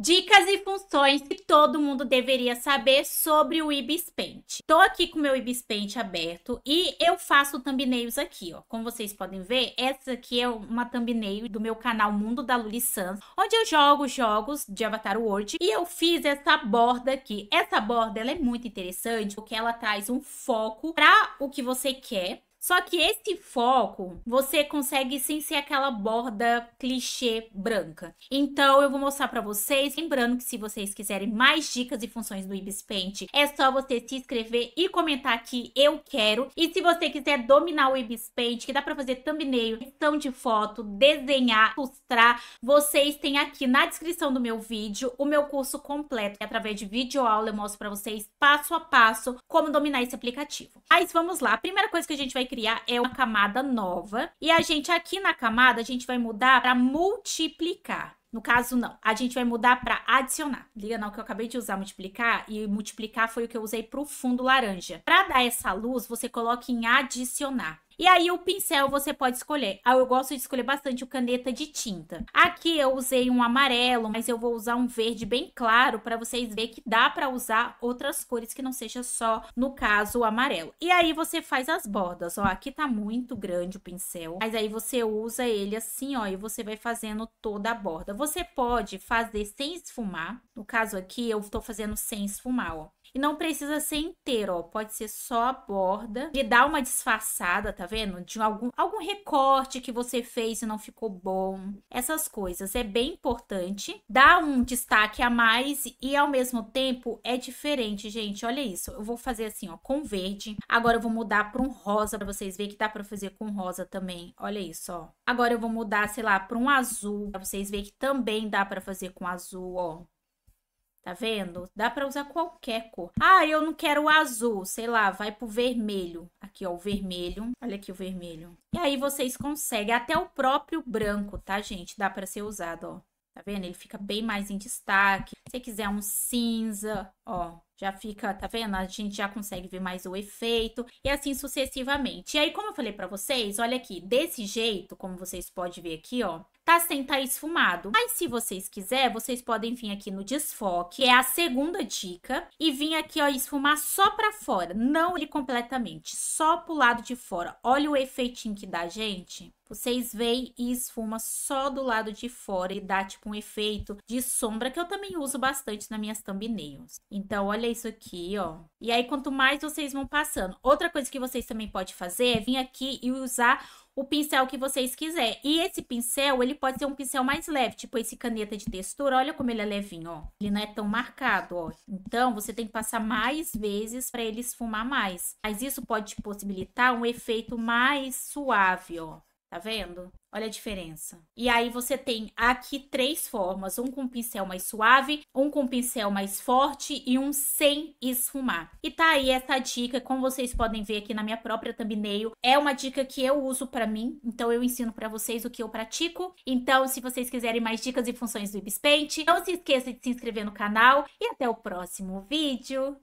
Dicas e funções que todo mundo deveria saber sobre o Ibis Paint. Tô aqui com o meu Ibis Paint aberto e eu faço thumbnails aqui, ó. Como vocês podem ver, essa aqui é uma thumbnail do meu canal Mundo da Luli Sans, onde eu jogo jogos de Avatar World e eu fiz essa borda aqui. Essa borda, ela é muito interessante porque ela traz um foco para o que você quer só que esse foco você consegue sem ser aquela borda clichê branca. Então eu vou mostrar para vocês, lembrando que se vocês quiserem mais dicas e funções do Ibis Paint, é só você se inscrever e comentar aqui eu quero. E se você quiser dominar o Ibis Paint, que dá para fazer thumbnail, edição de foto, desenhar, ilustrar, vocês têm aqui na descrição do meu vídeo o meu curso completo. E através de vídeo aula eu mostro para vocês passo a passo como dominar esse aplicativo. Mas vamos lá. A primeira coisa que a gente vai criar criar é uma camada nova. E a gente aqui na camada, a gente vai mudar para multiplicar. No caso, não. A gente vai mudar para adicionar. Liga não que eu acabei de usar multiplicar e multiplicar foi o que eu usei para o fundo laranja. Para dar essa luz, você coloca em adicionar. E aí o pincel você pode escolher. Ah, eu gosto de escolher bastante o caneta de tinta. Aqui eu usei um amarelo, mas eu vou usar um verde bem claro para vocês verem que dá para usar outras cores que não seja só, no caso, o amarelo. E aí você faz as bordas, ó. Aqui tá muito grande o pincel, mas aí você usa ele assim, ó, e você vai fazendo toda a borda. Você pode fazer sem esfumar. No caso aqui, eu tô fazendo sem esfumar, ó. E não precisa ser inteiro, ó. Pode ser só a borda. Ele dá uma disfarçada, tá vendo? De algum, algum recorte que você fez e não ficou bom. Essas coisas. É bem importante. Dá um destaque a mais e ao mesmo tempo é diferente, gente. Olha isso. Eu vou fazer assim, ó, com verde. Agora eu vou mudar para um rosa para vocês verem que dá para fazer com rosa também. Olha isso, ó. Agora eu vou mudar, sei lá, para um azul. Pra vocês verem que também dá para fazer com azul, ó. Tá vendo? Dá para usar qualquer cor. Ah, eu não quero o azul, sei lá, vai pro vermelho. Aqui, ó, o vermelho. Olha aqui o vermelho. E aí vocês conseguem até o próprio branco, tá, gente? Dá para ser usado, ó. Tá vendo? Ele fica bem mais em destaque. Se quiser um cinza, ó, já fica, tá vendo? A gente já consegue ver mais o efeito e assim sucessivamente. E aí, como eu falei para vocês, olha aqui, desse jeito, como vocês podem ver aqui, ó, tá sem tá esfumado. Mas se vocês quiserem vocês podem vir aqui no desfoque, é a segunda dica, e vir aqui, ó, esfumar só para fora, não ele completamente, só pro lado de fora. Olha o efeitinho que dá, gente. Vocês veem e esfuma só do lado de fora e dá tipo um efeito de sombra que eu também uso bastante nas minhas thumbnails. Então, olha fazer isso aqui, ó. E aí, quanto mais vocês vão passando. Outra coisa que vocês também podem fazer é vir aqui e usar o pincel que vocês quiserem. E esse pincel, ele pode ser um pincel mais leve, tipo esse caneta de textura. Olha como ele é levinho, ó. Ele não é tão marcado, ó. Então, você tem que passar mais vezes para ele esfumar mais. Mas isso pode te possibilitar um efeito mais suave, ó. Tá vendo? Olha a diferença. E aí você tem aqui três formas: um com pincel mais suave, um com pincel mais forte e um sem esfumar. E tá aí essa dica, como vocês podem ver aqui na minha própria thumbnail, é uma dica que eu uso para mim, então eu ensino para vocês o que eu pratico. Então, se vocês quiserem mais dicas e funções do Ibis Paint, não se esqueça de se inscrever no canal e até o próximo vídeo.